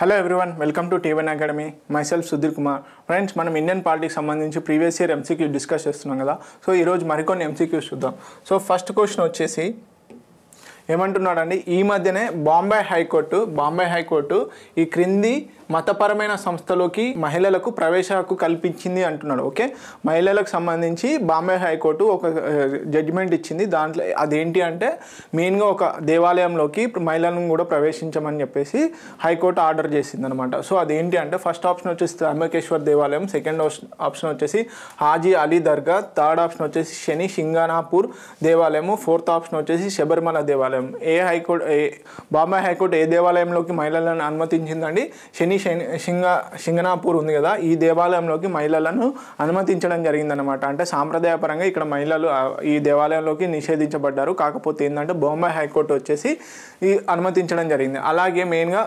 hello everyone welcome to T one academy myself Sudheer Kumar friends మనం Indian politics సంబంధించి previous year MCQ discuss చేస్తున్నాం కదా so ఈరోజు మరికొన్ని ఎంసీక్యూస్ చూద్దాం సో ఫస్ట్ క్వశ్చన్ వచ్చేసి ఏమంటున్నాడండి ఈ మధ్యనే బాంబే హైకోర్టు బాంబే హైకోర్టు ఈ క్రింది మతపరమైన సంస్థలోకి మహిళలకు ప్రవేశ హక్కు కల్పించింది అంటున్నాడు ఓకే మహిళలకు సంబంధించి బాంబే హైకోర్టు ఒక జడ్జిమెంట్ ఇచ్చింది దాంట్లో అదేంటి అంటే మెయిన్గా ఒక దేవాలయంలోకి మహిళలను కూడా ప్రవేశించమని చెప్పేసి హైకోర్టు ఆర్డర్ చేసింది అనమాట సో అదేంటి అంటే ఫస్ట్ ఆప్షన్ వచ్చేసి త్రంబకేశ్వర్ దేవాలయం సెకండ్ ఆప్షన్ వచ్చేసి హాజీ అలీ దర్గా థర్డ్ ఆప్షన్ వచ్చేసి శని సింగానాపూర్ దేవాలయము ఫోర్త్ ఆప్షన్ వచ్చేసి శబరిమల దేవాలయం ఏ హైకోర్టు ఏ బాంబే హైకోర్టు ఏ దేవాలయంలోకి మహిళలను అనుమతించిందండి శని శింగ సింగనాపూర్ ఉంది కదా ఈ దేవాలయంలోకి మహిళలను అనుమతించడం జరిగిందనమాట అంటే సాంప్రదాయపరంగా ఇక్కడ మహిళలు ఈ దేవాలయంలోకి నిషేధించబడ్డారు కాకపోతే ఏంటంటే బొంబాయి హైకోర్టు వచ్చేసి ఈ అనుమతించడం జరిగింది అలాగే మెయిన్గా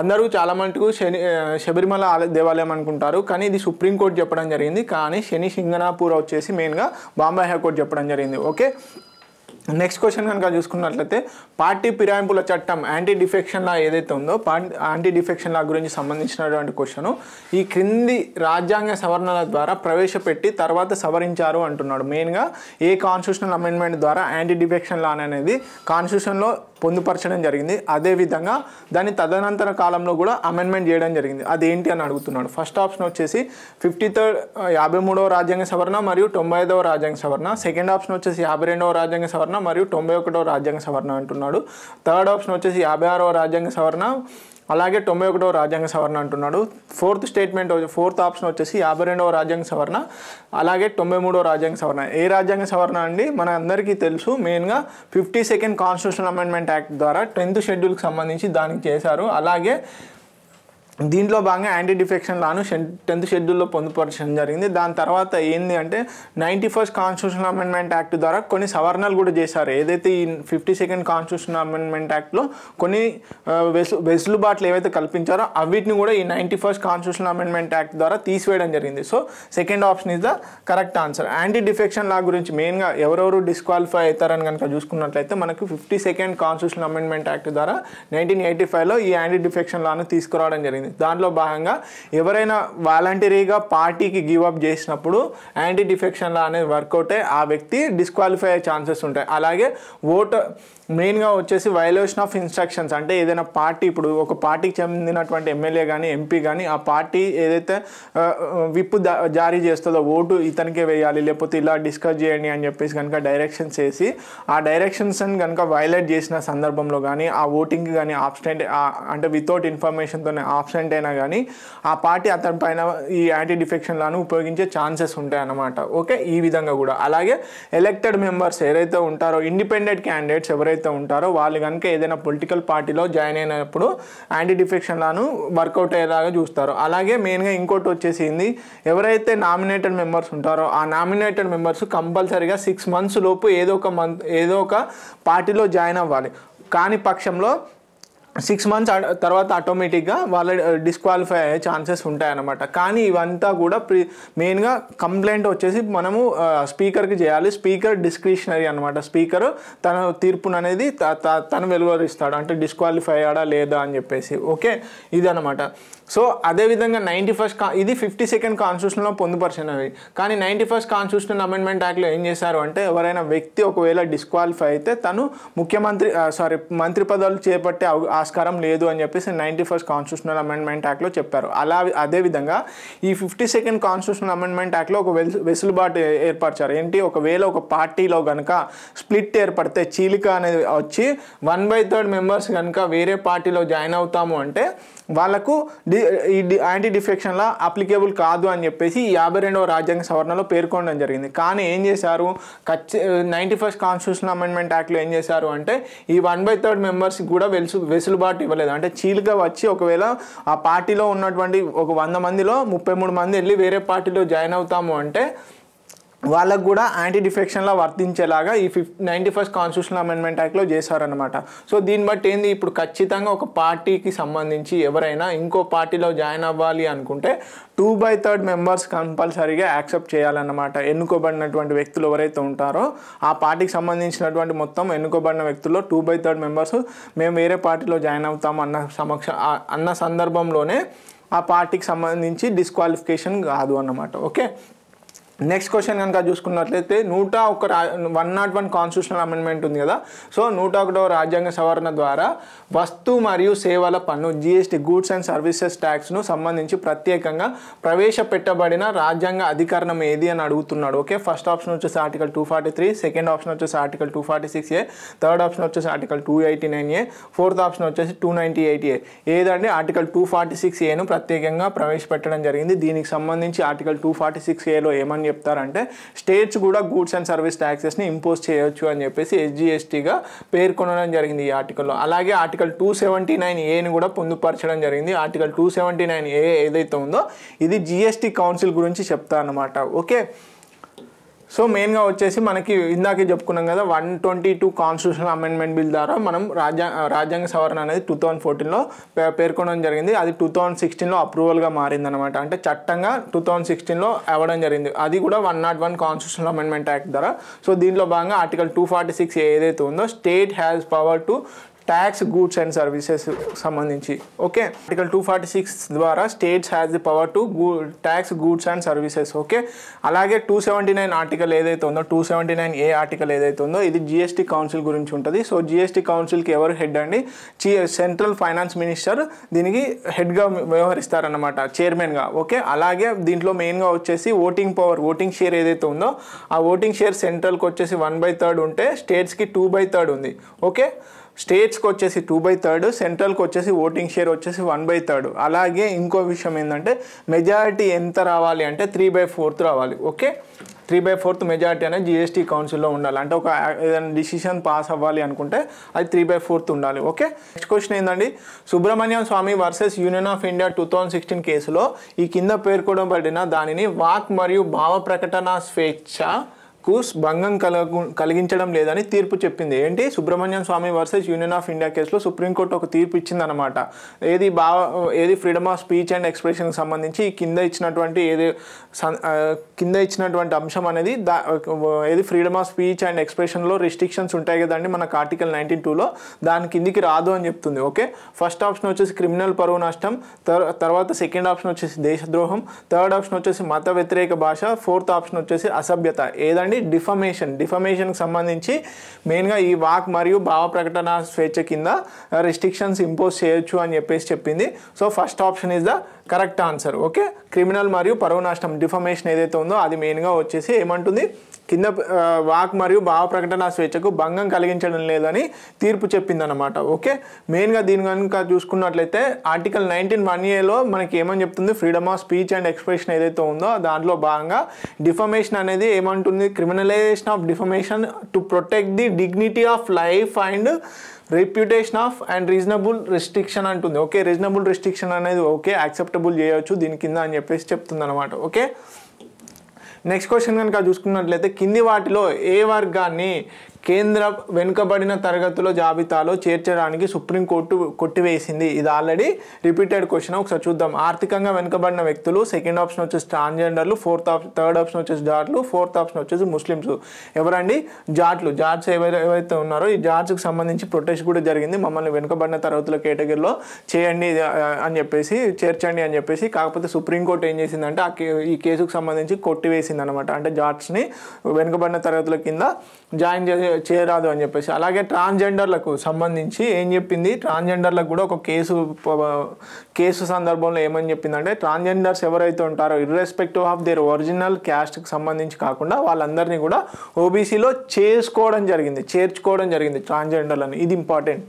అందరూ చాలా మటుకు శని శబరిమల దేవాలయం అనుకుంటారు కానీ ఇది సుప్రీంకోర్టు చెప్పడం జరిగింది కానీ శని సింగనాపూర్ వచ్చేసి మెయిన్గా బాంబే హైకోర్టు చెప్పడం జరిగింది ఓకే నెక్స్ట్ క్వశ్చన్ కనుక చూసుకున్నట్లయితే పార్టీ పిరాయింపుల చట్టం యాంటీ డిఫెక్షన్ లా ఏదైతే ఉందో యాంటీ డిఫెక్షన్ లా గురించి సంబంధించినటువంటి క్వశ్చన్ ఈ క్రింది రాజ్యాంగ సవరణల ద్వారా ప్రవేశపెట్టి తర్వాత సవరించారు అంటున్నాడు మెయిన్గా ఏ కాన్స్టిట్యూషనల్ అమెండ్మెంట్ ద్వారా యాంటీ డిఫెక్షన్ లా అనేది కాన్స్టిట్యూషన్లో పొందుపరచడం జరిగింది అదేవిధంగా దాన్ని తదనంతర కాలంలో కూడా అమెండ్మెంట్ చేయడం జరిగింది అదేంటి అని అడుగుతున్నాడు ఫస్ట్ ఆప్షన్ వచ్చేసి ఫిఫ్టీ థర్డ్ యాభై మూడవ రాజ్యాంగ సవరణ మరియు తొంభై ఐదవ రాజ్యాంగ సవరణ సెకండ్ ఆప్షన్ వచ్చేసి యాభై రెండవ రాజ్యాంగ సవరణ మరియు తొంభై ఒకటవ రాజ్యాంగ సవరణ అంటున్నాడు థర్డ్ ఆప్షన్ వచ్చేసి యాభై ఆరవ రాజ్యాంగ సవరణ అలాగే తొంభై ఒకటో రాజ్యాంగ సవరణ అంటున్నాడు ఫోర్త్ స్టేట్మెంట్ ఫోర్త్ ఆప్షన్ వచ్చేసి యాభై రెండవ రాజ్యాంగ సవరణ అలాగే తొంభై మూడో రాజ్యాంగ సవరణ ఏ రాజ్యాంగ సవరణ అండి మన అందరికీ తెలుసు మెయిన్గా fifty second constitution amendment act ద్వారా టెన్త్ షెడ్యూల్కి సంబంధించి దానికి చేశారు అలాగే దీంట్లో భాగంగా యాంటీ డిఫెక్షన్ లాను టెన్త్ షెడ్యూల్లో పొందుపరచడం జరిగింది దాని తర్వాత ఏంది అంటే ninety first constitution amendment act ద్వారా కొన్ని సవరణలు కూడా చేశారు ఏదైతే ఈ ఫిఫ్టీ సెకండ్ కాన్స్టిట్యూషన్ అమెండ్మెంట్ యాక్ట్లో కొన్ని వెసు వెసులుబాట్లు ఏవైతే కల్పించారో అవిటిని కూడా ఈ ninety first constitution amendment act ద్వారా తీసివేయడం జరిగింది so second option is the correct answer anti defection law గురించి మెయిన్గా ఎవరెవరు డిస్క్వాలిఫై అవుతారని కనుక చూసుకున్నట్లయితే మనకు fifty second constitution amendment act ద్వారా నైన్టీన్ ఎయిటీ ఫైవ్లో ఈ యాంటీ డిఫెక్షన్ లాను తీసుకురావడం జరిగింది జరిగింది దాంట్లో భాగంగా ఎవరైనా వాలంటరీగా పార్టీకి గివ్ అప్ చేసినప్పుడు యాంటీ డిఫెక్షన్ లా అనేది వర్కౌట్ అయ్యి ఆ వ్యక్తి డిస్క్వాలిఫై అయ్యే ఛాన్సెస్ ఉంటాయి అలాగే ఓటర్ మెయిన్గా వచ్చేసి వైలేషన్ ఆఫ్ ఇన్స్ట్రక్షన్స్ అంటే ఏదైనా పార్టీ ఇప్పుడు ఒక పార్టీకి చెందినటువంటి ఎమ్మెల్యే కానీ ఎంపీ కానీ ఆ పార్టీ ఏదైతే విప్పు జారీ చేస్తుందో ఓటు ఇతనికే వేయాలి లేకపోతే ఇలా డిస్కస్ చేయండి అని చెప్పేసి కనుక డైరెక్షన్స్ వేసి ఆ డైరెక్షన్స్ని కనుక వైలేట్ చేసిన సందర్భంలో కానీ ఆ ఓటింగ్ కానీ ఆబ్స్టెంట్ అంటే వితౌట్ ఇన్ఫర్మేషన్తోనే ఆబ్సెంట్ అయినా కానీ ఆ పార్టీ అతని పైన ఈ యాంటీ డిఫెక్షన్ లాను ఉపయోగించే ఛాన్సెస్ ఉంటాయి అన్నమాట ఓకే ఈ విధంగా కూడా అలాగే ఎలక్టెడ్ మెంబర్స్ ఏదైతే ఉంటారో ఇండిపెండెంట్ క్యాండిడేట్స్ ఎవరైతే ఎవరైతే ఉంటారో వాళ్ళు కనుక ఏదైనా పొలిటికల్ పార్టీలో జాయిన్ అయినప్పుడు యాంటీ డిఫెక్షన్ లాను వర్కౌట్ అయ్యేలాగా చూస్తారు అలాగే మెయిన్గా ఇంకోటి వచ్చేసింది ఎవరైతే నామినేటెడ్ మెంబర్స్ ఉంటారో ఆ నామినేటెడ్ మెంబర్స్ కంపల్సరీగా సిక్స్ మంత్స్ లోపు ఏదో ఒక మంత్ ఏదో ఒక పార్టీలో జాయిన్ అవ్వాలి కాని పక్షంలో సిక్స్ మంత్స్ తర్వాత ఆటోమేటిక్గా వాళ్ళ డిస్క్వాలిఫై అయ్యే ఛాన్సెస్ ఉంటాయన్నమాట కానీ ఇవంతా కూడా ప్రి మెయిన్గా కంప్లైంట్ వచ్చేసి మనము స్పీకర్కి చేయాలి స్పీకర్ డిస్క్రిషనరీ అనమాట స్పీకర్ తన తీర్పును అనేది తను వెలువరిస్తాడు అంటే డిస్క్వాలిఫై అయ్యాడా లేదా అని చెప్పేసి ఓకే ఇదనమాట సో అదేవిధంగా నైంటీ ఫస్ట్ కా ఇది ఫిఫ్టీ సెకండ్ కాన్స్టిట్యూషన్లో పొందుపరిచినవి కానీ నైంటీ ఫస్ట్ కాన్స్టిట్యూషన్ అమెండ్మెంట్ యాక్ట్లో ఏం చేశారు అంటే ఎవరైనా వ్యక్తి ఒకవేళ డిస్క్వాలిఫై అయితే తను ముఖ్యమంత్రి సారీ మంత్రి పదవులు చేపట్టే ఆస్కారం లేదు అని చెప్పేసి నైంటీ ఫస్ట్ కాన్స్టిట్యూషనల్ అమెండ్మెంట్ యాక్ట్లో చెప్పారు అలా అదేవిధంగా ఈ ఫిఫ్టీ సెకండ్ కాన్స్టిట్యూషనల్ అమెండ్మెంట్ యాక్ట్లో ఒక వెసులుబాటు ఏర్పరిచారు ఏంటి ఒకవేళ ఒక పార్టీలో కనుక స్ప్లిట్ ఏర్పడితే చీలిక అనేది వచ్చి వన్ బై థర్డ్ మెంబర్స్ కనుక వేరే పార్టీలో జాయిన్ అవుతాము అంటే వాళ్లకు డి ఈ యాంటీ డిఫెక్షన్లా అప్లికేబుల్ కాదు అని చెప్పేసి యాభై రెండవ రాజ్యాంగ సవరణలో పేర్కొనడం జరిగింది కానీ ఏం చేశారు ఖచ్చి నైంటీ ఫస్ట్ కాన్స్టిట్యూషన్ అమెండ్మెంట్ యాక్ట్లో ఏం చేశారు అంటే ఈ వన్ బై థర్డ్ మెంబర్స్ కూడా వెలుసు వెసులుబాటు ఇవ్వలేదు అంటే చీలుగా వచ్చి ఒకవేళ ఆ పార్టీలో ఉన్నటువంటి ఒక వంద మందిలో ముప్పై మూడు మంది వెళ్ళి వేరే పార్టీలో జాయిన్ అవుతాము అంటే వాళ్ళకు కూడా యాంటీ డిఫెక్షన్లా వర్తించేలాగా ఈ ఫిఫ్ నైంటీ ఫస్ట్ కాన్స్టిట్యూషన్ అమెండ్మెంట్ యాక్ట్లో చేశారనమాట సో దీన్ని బట్టి ఏంది ఇప్పుడు ఖచ్చితంగా ఒక పార్టీకి సంబంధించి ఎవరైనా ఇంకో పార్టీలో జాయిన్ అవ్వాలి అనుకుంటే టూ బై థర్డ్ మెంబర్స్ కంపల్సరీగా యాక్సెప్ట్ చేయాలన్నమాట ఎన్నుకోబడినటువంటి వ్యక్తులు ఎవరైతే ఉంటారో ఆ పార్టీకి సంబంధించినటువంటి మొత్తం ఎన్నుకోబడిన వ్యక్తుల్లో టూ బై థర్డ్ మెంబర్స్ మేము వేరే పార్టీలో జాయిన్ అవుతాం అన్న సమక్ష అన్న సందర్భంలోనే ఆ పార్టీకి సంబంధించి డిస్క్వాలిఫికేషన్ కాదు అన్నమాట ఓకే నెక్స్ట్ క్వశ్చన్ కనుక చూసుకున్నట్లయితే నూట ఒక one not one constitutional amendment ఉంది కదా సో నూట ఒకటో రాజ్యాంగ సవరణ ద్వారా వస్తు మరియు సేవల పన్ను జిఎస్టీ గూడ్స్ అండ్ సర్వీసెస్ ట్యాక్స్ను సంబంధించి ప్రత్యేకంగా ప్రవేశపెట్టబడిన రాజ్యాంగ అధికరణం ఏది అని అడుగుతున్నాడు ఓకే ఫస్ట్ ఆప్షన్ వచ్చేసి article two forty three second option వచ్చేసి article two forty six A third option వచ్చేసి article two eighty nine A fourth option వచ్చేసి టూ నైంటీ ఎయిట్ ఏ ఏదండి ఆర్టికల్ టూ ఫార్టీ సిక్స్ ఏను ప్రత్యేకంగా ప్రవేశపెట్టడం జరిగింది దీనికి సంబంధించి ఆర్టికల్ టూ ఫార్టీ సిక్స్ ఏలో ఏమని చెప్తారంటే స్టేట్స్ కూడా గూడ్స్ అండ్ సర్వీస్ ట్యాక్సెస్ని ఇంపోజ్ చేయొచ్చు అని చెప్పేసి ఎస్జిఎస్టీగా పేర్కొనడం జరిగింది ఈ ఆర్టికల్లో అలాగే ఆర్టికల్ టూ సెవెంటీ నైన్ ఏని కూడా పొందుపరచడం జరిగింది article two seventy nine A ఏదైతే ఉందో ఇది జిఎస్టీ కౌన్సిల్ గురించి చెప్తా అనమాట ఓకే సో మెయిన్గా వచ్చేసి మనకి ఇందాకే చెప్పుకున్నాం కదా one twenty two constitution amendment bill ద్వారా మనం రాజ్యా రాజ్యాంగ సవరణ అనేది టూ థౌజండ్ ఫోర్టీన్లో పేర్కొనడం జరిగింది అది టూ థౌజండ్ సిక్స్టీన్లో అప్రూవల్గా మారిందనమాట అంటే చట్టంగా టూ థౌజండ్ సిక్స్టీన్లో అవ్వడం జరిగింది అది కూడా one not one constitution amendment act ద్వారా సో దీంట్లో భాగంగా ఆర్టికల్ టూ ఫార్టీ సిక్స్ ఏదైతే ఉందో state has power to tax goods and services సంబంధించి okay article two forty six ద్వారా states has the power to గూ tax goods and services okay అలాగే two seventy nine article ఏదైతే ఉందో two seventy nine A article ఏదైతే ఉందో ఇది GST council గురించి ఉంటుంది సో జిఎస్టీ కౌన్సిల్కి ఎవరు హెడ్ అండి సెంట్రల్ ఫైనాన్స్ మినిస్టర్ దీనికి హెడ్గా వ్యవహరిస్తారనమాట చైర్మన్గా ఓకే అలాగే దీంట్లో మెయిన్గా వచ్చేసి ఓటింగ్ పవర్ ఓటింగ్ షేర్ ఏదైతే ఉందో ఆ ఓటింగ్ షేర్ సెంట్రల్కి వచ్చేసి వన్ బై థర్డ్ ఉంటే స్టేట్స్కి టూ బై థర్డ్ ఉంది ఓకే స్టేట్స్కి వచ్చేసి టూ బై థర్డ్ సెంట్రల్కి వచ్చేసి ఓటింగ్ షేర్ వచ్చేసి వన్ బై థర్డ్ అలాగే ఇంకో విషయం ఏంటంటే మెజారిటీ ఎంత రావాలి అంటే త్రీ బై ఫోర్త్ రావాలి okay three by fourth majority అనేది జిఎస్టీ కౌన్సిల్లో ఉండాలి అంటే ఒక ఏదైనా డిసిషన్ పాస్ అవ్వాలి అనుకుంటే అది త్రీ బై ఫోర్త్ ఉండాలి ఓకే నెక్స్ట్ క్వశ్చన్ ఏంటండి Subrahmanyam Swamy versus union of India two thousand sixteen కేసులో ఈ కింద పేర్కొనబడిన దానిని వాక్ మరియు భావ ప్రకటన స్వేచ్ఛ కు భంగం కలగ కలిగించడం లేదని తీర్పు చెప్పింది ఏంటి Subrahmanyam Swamy versus union of India కేసులో సుప్రీంకోర్టు ఒక తీర్పు ఇచ్చింది అనమాట ఏది బా ఏది ఫ్రీడమ్ ఆఫ్ స్పీచ్ అండ్ ఎక్స్ప్రెషన్కి సంబంధించి కింద ఇచ్చినటువంటి ఏది కింద ఇచ్చినటువంటి అంశం అనేది దా ఏది ఫ్రీడమ్ ఆఫ్ స్పీచ్ అండ్ ఎక్స్ప్రెషన్లో రిస్ట్రిక్షన్స్ ఉంటాయి కదండి మనకు ఆర్టికల్ నైన్టీన్ టూలో దాని కిందికి రాదు అని చెప్తుంది ఓకే ఫస్ట్ ఆప్షన్ వచ్చేసి క్రిమినల్ పరువు నష్టం తర్వాత సెకండ్ ఆప్షన్ వచ్చేసి దేశద్రోహం థర్డ్ ఆప్షన్ వచ్చేసి మత వ్యతిరేక భాష ఫోర్త్ ఆప్షన్ వచ్చేసి అసభ్యత ఏదండి అండి డిఫమేషన్ డిఫమేషన్కి సంబంధించి మెయిన్గా ఈ వాక్ మరియు భావ ప్రకటన స్వేచ్ఛ కింద రెస్ట్రిక్షన్స్ ఇంపోజ్ చేయొచ్చు అని చెప్పేసి చెప్పింది so first option is the correct answer okay criminal మరియు పరువు నష్టం డిఫమేషన్ ఏదైతే ఉందో అది మెయిన్గా వచ్చేసి ఏమంటుంది కింద వాక్ మరియు భావ ప్రకటన స్వేచ్ఛకు భంగం కలిగించడం లేదని తీర్పు చెప్పింది అనమాట ఓకే మెయిన్గా దీని కనుక చూసుకున్నట్లయితే ఆర్టికల్ నైన్టీన్ వన్ ఏలో మనకి ఏమని చెప్తుంది freedom of speech and expression ఏదైతే ఉందో దాంట్లో భాగంగా డిఫమేషన్ అనేది ఏమంటుంది criminalization of defamation to protect the dignity of life and reputation of and reasonable restriction అంటుంది ఓకే రీజనబుల్ రిస్ట్రిక్షన్ అనేది ఓకే యాక్సెప్టబుల్ చేయవచ్చు దీని కింద అని చెప్పేసి చెప్తుంది అనమాట ఓకే నెక్స్ట్ క్వశ్చన్ కనుక చూసుకున్నట్లయితే కింది వాటిలో ఏ వర్గాన్ని కేంద్ర వెనుకబడిన తరగతుల జాబితాలో చేర్చడానికి సుప్రీంకోర్టు కొట్టివేసింది ఇది ఆల్రెడీ రిపీటెడ్ క్వశ్చన్ ఒకసారి చూద్దాం ఆర్థికంగా వెనుకబడిన వ్యక్తులు సెకండ్ ఆప్షన్ వచ్చేసి ట్రాన్స్జెండర్లు ఫోర్త్ ఆప్షన్ థర్డ్ ఆప్షన్ వచ్చేసి జాట్లు ఫోర్త్ ఆప్షన్ వచ్చేసి ముస్లిమ్స్ ఎవరండి జాట్లు జాట్స్ ఎవరైతే ఉన్నారో ఈ జాట్స్కి సంబంధించి ప్రొటెస్ట్ కూడా జరిగింది మమ్మల్ని వెనుకబడిన తరగతుల కేటగిరీలో చేయండి అని చెప్పేసి చేర్చండి అని చెప్పేసి కాకపోతే సుప్రీంకోర్టు ఏం చేసిందంటే ఆ ఈ కేసుకు సంబంధించి కొట్టివేసింది అనమాట అంటే జాట్స్ని వెనుకబడిన తరగతుల కింద జాయిన్ చేయరాదు అని చెప్పేసి అలాగే ట్రాన్స్జెండర్లకు సంబంధించి ఏం చెప్పింది ట్రాన్స్జెండర్లకు కూడా ఒక కేసు కేసు సందర్భంలో ఏమని చెప్పిందంటే ట్రాన్స్జెండర్స్ ఎవరైతే ఉంటారో ఇర్రెస్పెక్టివ్ ఆఫ్ దేర్ ఒరిజినల్ క్యాస్ట్కి సంబంధించి కాకుండా వాళ్ళందరినీ కూడా ఓబీసీలో చేసుకోవడం జరిగింది చేర్చుకోవడం జరిగింది ట్రాన్స్జెండర్లను ఇది ఇంపార్టెంట్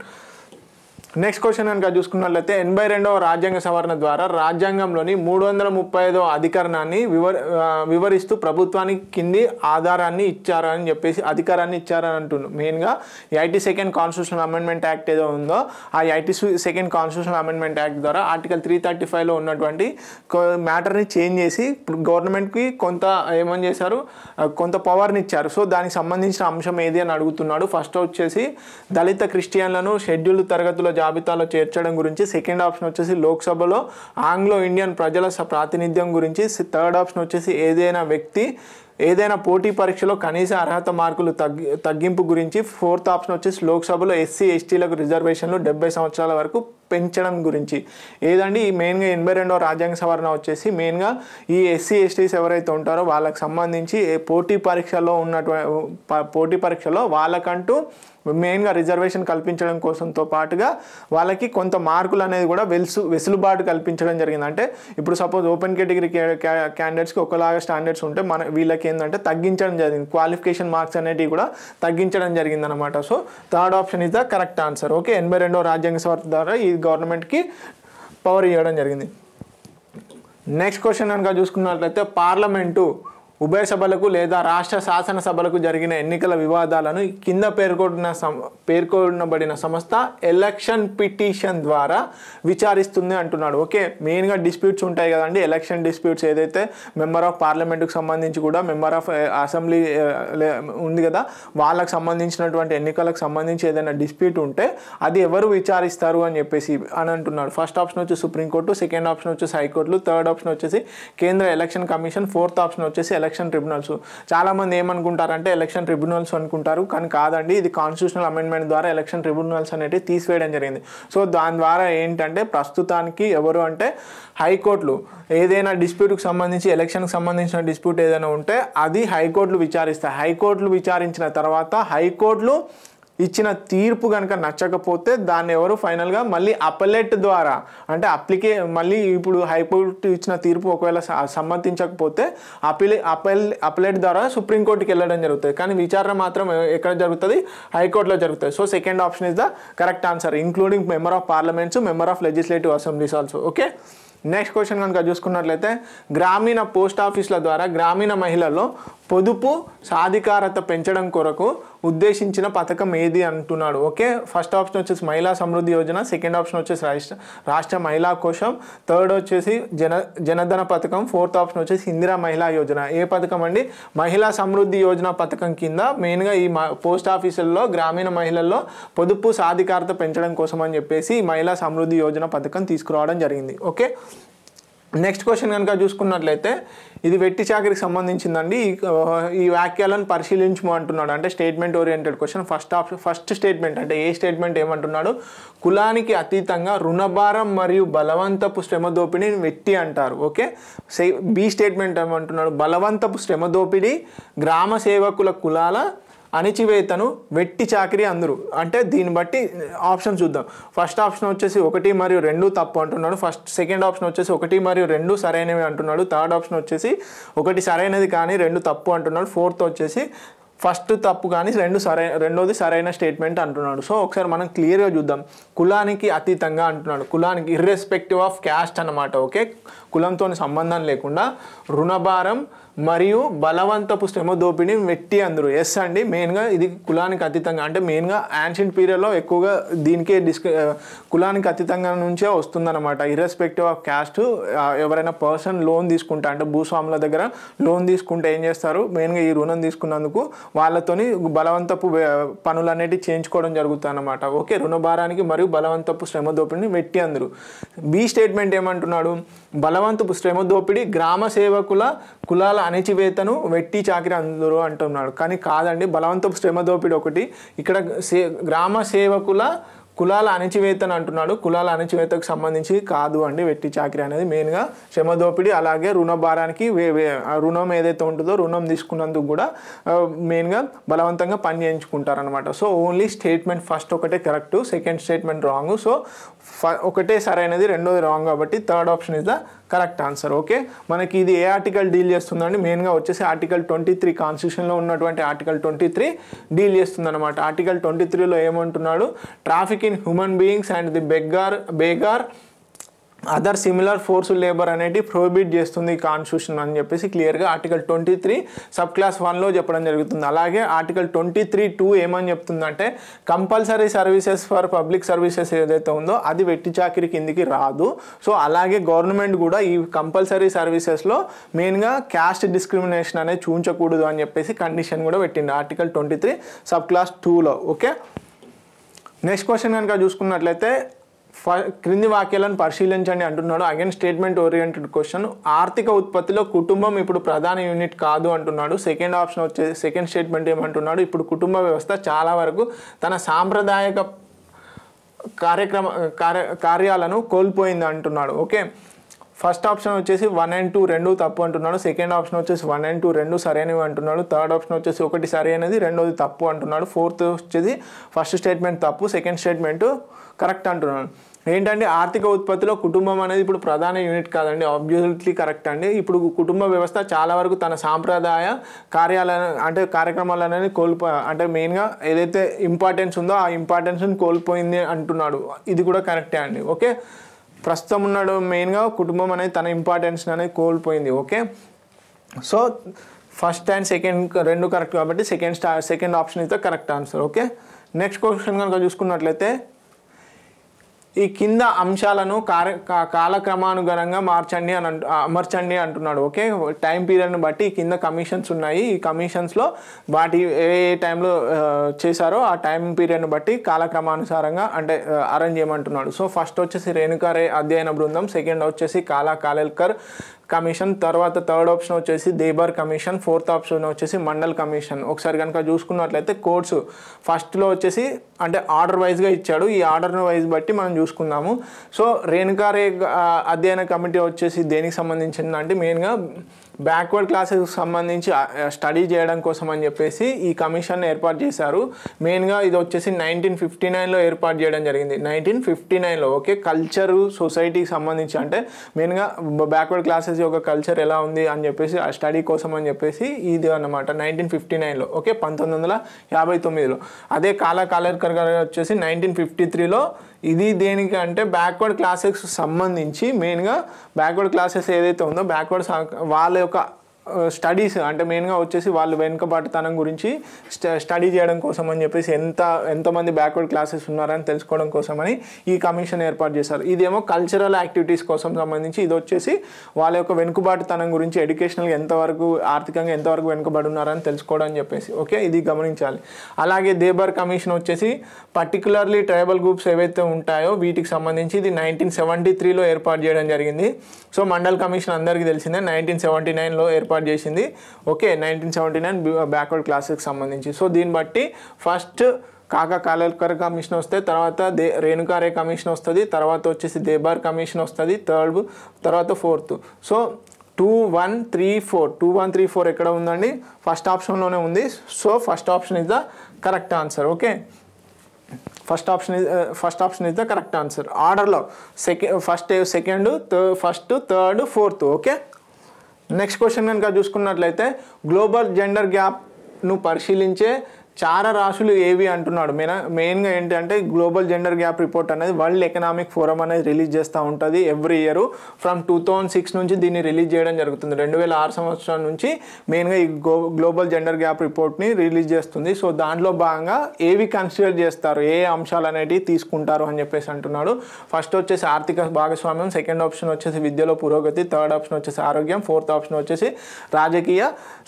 నెక్స్ట్ క్వశ్చన్ కనుక చూసుకున్నట్లయితే ఎనభై రెండవ రాజ్యాంగ సవరణ ద్వారా రాజ్యాంగంలోని మూడు వందల ముప్పై ఐదో అధికరణాన్ని వివర వివరిస్తూ ప్రభుత్వానికి కింది ఆధారాన్ని ఇచ్చారని చెప్పేసి అధికారాన్ని ఇచ్చారని అంటున్నాను మెయిన్గా eighty second constitution amendment act ఏదో ఉందో ఆ eighty second constitution amendment act ద్వారా ఆర్టికల్ త్రీ థర్టీ ఫైవ్లో ఉన్నటువంటి మ్యాటర్ని చేంజ్ చేసి గవర్నమెంట్కి కొంత ఏమని చేశారు కొంత పవర్ని ఇచ్చారు సో దానికి సంబంధించిన అంశం ఏది అని అడుగుతున్నాడు ఫస్ట్ వచ్చేసి దళిత క్రిస్టియన్లను షెడ్యూల్డ్ తరగతిలో జాబితాలో చేర్చడం గురించి సెకండ్ ఆప్షన్ వచ్చేసి లోక్సభలో ఆంగ్లో ఇండియన్ ప్రజల ప్రాతినిధ్యం గురించి థర్డ్ ఆప్షన్ వచ్చేసి ఏదైనా వ్యక్తి ఏదైనా పోటీ పరీక్షలో కనీస అర్హత మార్కులు తగ్గి తగ్గింపు గురించి ఫోర్త్ ఆప్షన్ వచ్చేసి లోక్సభలో ఎస్సీ ఎస్టీలకు రిజర్వేషన్లు డెబ్బై సంవత్సరాల వరకు పెంచడం గురించి ఏదండి ఈ మెయిన్గా ఎనభై రెండవ రాజ్యాంగ సవరణ వచ్చేసి మెయిన్గా ఈ ఎస్సీ ఎస్టీస్ ఎవరైతే ఉంటారో వాళ్ళకి సంబంధించి పోటీ పరీక్షలో ఉన్నటువంటి పోటీ పరీక్షలో వాళ్ళకంటూ మెయిన్గా రిజర్వేషన్ కల్పించడం కోసంతో పాటుగా వాళ్ళకి కొంత మార్కులు అనేది కూడా వెలుసు వెసులుబాటు కల్పించడం జరిగింది అంటే ఇప్పుడు సపోజ్ ఓపెన్ కేటగిరీ క్యాండిడేట్స్కి ఒకలాగా స్టాండర్డ్స్ ఉంటే మన వీళ్ళకి ఏంటంటే తగ్గించడం జరిగింది క్వాలిఫికేషన్ మార్క్స్ అనేటివి కూడా తగ్గించడం జరిగింది అనమాట so third option is the correct answer okay ఎనభై రెండో రాజ్యాంగ సభ ద్వారా ఈ గవర్నమెంట్కి పవర్ ఇవ్వడం జరిగింది నెక్స్ట్ క్వశ్చన్ కనుక చూసుకున్నట్లయితే పార్లమెంటు ఉభయ సభలకు లేదా రాష్ట్ర శాసనసభలకు జరిగిన ఎన్నికల వివాదాలను కింద పేర్కొన్న పేర్కొనబడిన సంస్థ ఎలక్షన్ పిటిషన్ ద్వారా విచారిస్తుంది అంటున్నాడు ఓకే మెయిన్గా డిస్ప్యూట్స్ ఉంటాయి కదండి ఎలక్షన్ డిస్ప్యూట్స్ ఏదైతే మెంబర్ ఆఫ్ పార్లమెంట్కి సంబంధించి కూడా మెంబర్ ఆఫ్ అసెంబ్లీ ఉంది కదా వాళ్ళకు సంబంధించినటువంటి ఎన్నికలకు సంబంధించి ఏదైనా డిస్ప్యూట్ ఉంటే అది ఎవరు విచారిస్తారు అని చెప్పేసి అని అంటున్నాడు ఫస్ట్ ఆప్షన్ వచ్చి సుప్రీంకోర్టు సెకండ్ ఆప్షన్ వచ్చేసి హైకోర్టులు థర్డ్ ఆప్షన్ వచ్చేసి కేంద్ర ఎలక్షన్ కమిషన్ ఫోర్త్ ఆప్షన్ వచ్చేసి ఎలక్షన్ ట్రిబ్యునల్స్ చాలామంది ఏమనుకుంటారంటే ఎలక్షన్ ట్రిబ్యునల్స్ అనుకుంటారు కానీ కాదండి ఇది కాన్స్టిట్యూషనల్ అమెండ్మెంట్ ద్వారా ఎలక్షన్ ట్రిబ్యునల్స్ అనేవి తీసివేయడం జరిగింది సో దాని ద్వారా ఏంటంటే ప్రస్తుతానికి ఎవరు అంటే హైకోర్టులు ఏదైనా డిస్ప్యూట్కి సంబంధించి ఎలక్షన్కి సంబంధించిన డిస్ప్యూట్ ఏదైనా ఉంటే అది హైకోర్టులు విచారిస్తాయి హైకోర్టులు విచారించిన తర్వాత హైకోర్టులు ఇచ్చిన తీర్పు కనుక నచ్చకపోతే దాన్ని ఎవరు ఫైనల్గా మళ్ళీ అపలెట్ ద్వారా అంటే అప్లికే మళ్ళీ ఇప్పుడు హైకోర్టు ఇచ్చిన తీర్పు ఒకవేళ సమ్మతించకపోతే అపిలే అపెల్ అపలెట్ ద్వారా సుప్రీంకోర్టుకి వెళ్ళడం జరుగుతుంది కానీ విచారణ మాత్రం ఎక్కడ జరుగుతుంది హైకోర్టులో జరుగుతుంది so second option is the correct answer including member of parliaments member of legislative assemblies also okay next question కనుక చూసుకున్నట్లయితే గ్రామీణ పోస్ట్ ఆఫీసుల ద్వారా గ్రామీణ మహిళల్లో పొదుపు సాధికారత పెంచడం కొరకు ఉద్దేశించిన పథకం ఏది అంటున్నాడు ఓకే ఫస్ట్ ఆప్షన్ వచ్చేసి మహిళా సమృద్ధి యోజన సెకండ్ ఆప్షన్ వచ్చేసి రాష్ట్ర రాష్ట్ర మహిళా కోశం థర్డ్ వచ్చేసి జన జనధన పథకం ఫోర్త్ ఆప్షన్ వచ్చేసి ఇందిరా మహిళా యోజన ఏ పథకం అండి మహిళా సమృద్ధి యోజన పథకం కింద మెయిన్గా ఈ పోస్ట్ ఆఫీసుల్లో గ్రామీణ మహిళల్లో పొదుపు సాధికారత పెంచడం కోసం అని చెప్పేసి మహిళా సమృద్ధి యోజన పథకం తీసుకురావడం జరిగింది ఓకే నెక్స్ట్ క్వశ్చన్ కనుక చూసుకున్నట్లయితే ఇది వెట్టి చాకరికి సంబంధించిందండి ఈ వాక్యాలను అంటున్నాడు అంటే statement oriented question first option first statement అంటే ఏ స్టేట్మెంట్ ఏమంటున్నాడు కులానికి అతీతంగా రుణభారం మరియు బలవంతపు శ్రమ దోపిడీని వెట్టి అంటారు ఓకే బి స్టేట్మెంట్ ఏమంటున్నాడు బలవంతపు శ్రమ దోపిడీ గ్రామ సేవకుల కులాల అణిచివేతను వెట్టి చాకరీ అందరు అంటే దీన్ని బట్టి ఆప్షన్ uh, చూద్దాం ఫస్ట్ ఆప్షన్ వచ్చేసి ఒకటి మరియు రెండు తప్పు అంటున్నాడు ఫస్ట్ సెకండ్ ఆప్షన్ వచ్చేసి ఒకటి మరియు రెండు సరైనవి అంటున్నాడు థర్డ్ ఆప్షన్ వచ్చేసి ఒకటి సరైనది కానీ రెండు తప్పు అంటున్నాడు ఫోర్త్ వచ్చేసి ఫస్ట్ తప్పు కానీ రెండు సరైన రెండోది సరైన స్టేట్మెంట్ అంటున్నాడు సో ఒకసారి మనం క్లియర్గా చూద్దాం కులానికి అతీతంగా అంటున్నాడు కులానికి ఇర్రెస్పెక్టివ్ ఆఫ్ క్యాస్ట్ అనమాట ఓకే కులంతో సంబంధం లేకుండా రుణభారం మరియు బలవంతపు శ్రమ దోపిడీ వెట్టి అందరు ఎస్ అండి మెయిన్గా ఇది కులానికి అతీతంగా అంటే మెయిన్గా యాన్షియంట్ పీరియడ్లో ఎక్కువగా దీనికే డిస్క కులానికి అతీతంగా నుంచే వస్తుందన్నమాట ఇర్రెస్పెక్టివ్ ఆఫ్ క్యాస్ట్ ఎవరైనా పర్సన్ లోన్ తీసుకుంటా అంటే భూస్వాముల దగ్గర లోన్ తీసుకుంటే ఏం చేస్తారు మెయిన్గా ఈ రుణం తీసుకున్నందుకు వాళ్ళతోని బలవంతపు పనులు అనేటివి చేయించుకోవడం జరుగుతుందన్నమాట ఓకే రుణభారానికి మరియు బలవంతపు శ్రమ దోపిడిని వెట్టి అందరు బి స్టేట్మెంట్ ఏమంటున్నాడు బలవంతపు శ్రమ దోపిడీ గ్రామ సేవకుల కులాల అణచివేతను వెట్టి చాకిరి అందరూ అంటున్నాడు కానీ కాదండి బలవంతపు శ్రమ దోపిడి ఒకటి ఇక్కడ సే గ్రామ సేవకుల కులాల అణచివేతను అంటున్నాడు కులాల అణచివేతకు సంబంధించి కాదు అండి వెట్టి చాకిరి అనేది మెయిన్గా శ్రమ దోపిడి అలాగే రుణ భారానికి రుణం ఏదైతే ఉంటుందో రుణం తీసుకున్నందుకు కూడా మెయిన్గా బలవంతంగా పని చేయించుకుంటారనమాట సో ఓన్లీ స్టేట్మెంట్ ఫస్ట్ ఒకటే correct second statement wrong so ఒకటే సరైనది రెండోది రాంగ్ కాబట్టి third option is the correct answer okay మనకి ఇది ఏ ఆర్టికల్ డీల్ చేస్తుందండి మెయిన్గా వచ్చేసి ఆర్టికల్ ట్వంటీ త్రీ కాన్స్టిట్యూషన్లో ఉన్నటువంటి ఆర్టికల్ ట్వంటీ త్రీ డీల్ చేస్తుందన్నమాట ఆర్టికల్ ట్వంటీ త్రీలో ఏమంటున్నాడు traffic in human beings and the beggar begar other similar force labour అనేది ప్రోహిబిట్ చేస్తుంది కాన్స్టిట్యూషన్ అని చెప్పేసి క్లియర్గా article twenty three sub clause వన్లో చెప్పడం జరుగుతుంది అలాగే ఆర్టికల్ ట్వంటీ త్రీ టూ ఏమని చెప్తుందంటే compulsory services for public services ఏదైతే ఉందో అది వెట్టి చాకిరి కిందికి రాదు సో అలాగే గవర్నమెంట్ కూడా ఈ కంపల్సరీ సర్వీసెస్లో మెయిన్గా క్యాస్ట్ డిస్క్రిమినేషన్ అనేది చూపించకూడదు అని చెప్పేసి కండిషన్ కూడా పెట్టింది article twenty three sub clause టూలో ఓకే నెక్స్ట్ క్వశ్చన్ కనుక చూసుకున్నట్లయితే క్రింది వాక్యాలను పరిశీలించండి అంటున్నాడు అగైన్ స్టేట్మెంట్ ఓరియంటెడ్ క్వశ్చన్ ఆర్థిక ఉత్పత్తిలో కుటుంబం ఇప్పుడు ప్రధాన యూనిట్ కాదు అంటున్నాడు సెకండ్ ఆప్షన్ వచ్చే సెకండ్ స్టేట్మెంట్ ఏమంటున్నాడు ఇప్పుడు కుటుంబ వ్యవస్థ చాలా వరకు తన సాంప్రదాయక కార్యక్రమ కార్య కార్యాలను కోల్పోయింది అంటున్నాడు ఓకే ఫస్ట్ ఆప్షన్ వచ్చేసి వన్ అండ్ టూ రెండు తప్పు అంటున్నాడు సెకండ్ ఆప్షన్ వచ్చేసి వన్ అండ్ టూ రెండు సరైనవి అంటున్నాడు థర్డ్ ఆప్షన్ వచ్చేసి ఒకటి సరైనది రెండోది తప్పు అంటున్నాడు ఫోర్త్ వచ్చేసి ఫస్ట్ స్టేట్మెంట్ తప్పు సెకండ్ స్టేట్మెంటు కరెక్ట్ అంటున్నాను ఏంటంటే ఆర్థిక ఉత్పత్తిలో కుటుంబం అనేది ఇప్పుడు ప్రధాన యూనిట్ కాదండి ఆబ్వియస్లీ కరెక్ట్ అండి ఇప్పుడు కుటుంబ వ్యవస్థ చాలా వరకు తన సాంప్రదాయ కార్యాలయ అంటే కార్యక్రమాలు అనేది కోల్పో అంటే మెయిన్గా ఏదైతే ఇంపార్టెన్స్ ఉందో ఆ ఇంపార్టెన్స్ని కోల్పోయింది అంటున్నాడు ఇది కూడా కరెక్టే అండి ఓకే ప్రస్తుతం ఉన్నాడు మెయిన్గా కుటుంబం అనేది తన ఇంపార్టెన్స్ అనేది కోల్పోయింది okay so first and second రెండు కరెక్ట్ కాబట్టి సెకండ్ స్టార్ సెకండ్ ఆప్షన్ అయితే correct answer okay next question కనుక చూసుకున్నట్లయితే ఈ కింద అంశాలను కార్య కాలక్రమానుగుణంగా మార్చండి అని అంటు అమర్చండి అంటున్నాడు ఓకే టైం పీరియడ్ని బట్టి కింద కమిషన్స్ ఉన్నాయి ఈ కమిషన్స్లో వాటి ఏ ఏ టైంలో చేశారో ఆ టైం పీరియడ్ని బట్టి కాలక్రమానుసారంగా అంటే అరేంజ్ చేయమంటున్నాడు సో ఫస్ట్ వచ్చేసి రేణుకారే అధ్యయన బృందం సెకండ్ వచ్చేసి కాలా కాలేల్కర్ కమిషన్ తర్వాత థర్డ్ ఆప్షన్ వచ్చేసి దేబార్ కమిషన్ ఫోర్త్ ఆప్షన్ వచ్చేసి మండల్ కమిషన్ ఒకసారి కనుక చూసుకున్నట్లయితే కోర్ట్స్ ఫస్ట్లో వచ్చేసి అంటే ఆర్డర్ వైజ్గా ఇచ్చాడు ఈ ఆర్డర్ వైజ్ బట్టి మనం చూసుకుందాము సో రేణుకారే అధ్యయన కమిటీ వచ్చేసి దేనికి సంబంధించింది అంటే మెయిన్గా బ్యాక్వర్డ్ క్లాసెస్కి సంబంధించి స్టడీ చేయడం కోసం అని చెప్పేసి ఈ కమిషన్ ఏర్పాటు చేశారు మెయిన్గా ఇది వచ్చేసి నైన్టీన్ ఫిఫ్టీ నైన్లో ఏర్పాటు చేయడం జరిగింది నైన్టీన్ ఫిఫ్టీ నైన్లో ఓకే కల్చరు సొసైటీకి సంబంధించి అంటే మెయిన్గా బ్యాక్వర్డ్ క్లాసెస్ క్లాసెస్ యొక్క కల్చర్ ఎలా ఉంది అని చెప్పేసి ఆ స్టడీ కోసం అని చెప్పేసి ఇది అనమాట నైన్టీన్ ఫిఫ్టీ నైన్లో ఓకే పంతొమ్మిది వందల యాభై తొమ్మిదిలో అదే కాలా కాలేకర్ గారు వచ్చేసి నైన్టీన్ ఫిఫ్టీ త్రీలో ఇది దేనికి అంటే బ్యాక్వర్డ్ క్లాసెస్ సంబంధించి మెయిన్గా బ్యాక్వర్డ్ క్లాసెస్ ఏదైతే ఉందో బ్యాక్వర్డ్ వాళ్ళ యొక్క స్టడీస్ అంటే మెయిన్గా వచ్చేసి వాళ్ళు వెనుకబాటుతనం గురించి స్టడీ చేయడం కోసం అని చెప్పేసి ఎంత ఎంతమంది బ్యాక్వర్డ్ క్లాసెస్ ఉన్నారని తెలుసుకోవడం కోసమని ఈ కమిషన్ ఏర్పాటు చేశారు ఇదేమో కల్చరల్ యాక్టివిటీస్ కోసం సంబంధించి ఇది వచ్చేసి వాళ్ళ యొక్క వెనుకబాటుతనం గురించి ఎడ్యుకేషనల్గా ఎంతవరకు ఆర్థికంగా ఎంతవరకు వెనుకబడి ఉన్నారని తెలుసుకోవడం అని చెప్పేసి ఓకే ఇది గమనించాలి అలాగే దేబర్ కమిషన్ వచ్చేసి పర్టికులర్లీ ట్రైబల్ గ్రూప్స్ ఏవైతే ఉంటాయో వీటికి సంబంధించి ఇది నైన్టీన్ సెవెంటీ త్రీలో ఏర్పాటు చేయడం జరిగింది సో మండల్ కమిషన్ అందరికీ తెలిసిందే నైన్టీన్ సెవెంటీ నైన్లో ఏర్పాటు ఏర్పాటు చేసింది okay nineteen seventy nine backward క్లాసెస్కి సంబంధించి సో దీన్ని బట్టి ఫస్ట్ కాకా కాలేకర్ కమిషన్ వస్తే తర్వాత దే రేణుకారే కమిషన్ వస్తుంది తర్వాత వచ్చేసి దేబార్ కమిషన్ వస్తుంది థర్డ్ తర్వాత fourth so two one three four two one three four ఎక్కడ ఉందండి ఫస్ట్ ఆప్షన్లోనే ఉంది so first option is the correct answer okay first option is first option is the correct answer ఆర్డర్లో second first second first third fourth okay next question ngânका చూస్కున్నట్లయితే global gender gap ను పరిశీలించే చార రాశులు ఏవి అంటున్నాడు మెయిన్ మెయిన్గా ఏంటంటే గ్లోబల్ జెండర్ గ్యాప్ రిపోర్ట్ అనేది వరల్డ్ ఎకనామిక్ ఫోరం అనేది రిలీజ్ చేస్తూ ఉంటుంది every year from two thousand six నుంచి దీన్ని రిలీజ్ చేయడం జరుగుతుంది రెండు వేల ఆరు సంవత్సరం నుంచి మెయిన్గా ఈ గ్లోబల్ జెండర్ గ్యాప్ రిపోర్ట్ని రిలీజ్ చేస్తుంది సో దాంట్లో భాగంగా ఏవి కన్సిడర్ చేస్తారు ఏ అంశాలు అనేటివి తీసుకుంటారు అని చెప్పేసి అంటున్నాడు ఫస్ట్ వచ్చేసి ఆర్థిక భాగస్వామ్యం సెకండ్ ఆప్షన్ వచ్చేసి విద్యలో పురోగతి థర్డ్ ఆప్షన్ వచ్చేసి ఆరోగ్యం ఫోర్త్ ఆప్షన్ వచ్చేసి రాజకీయ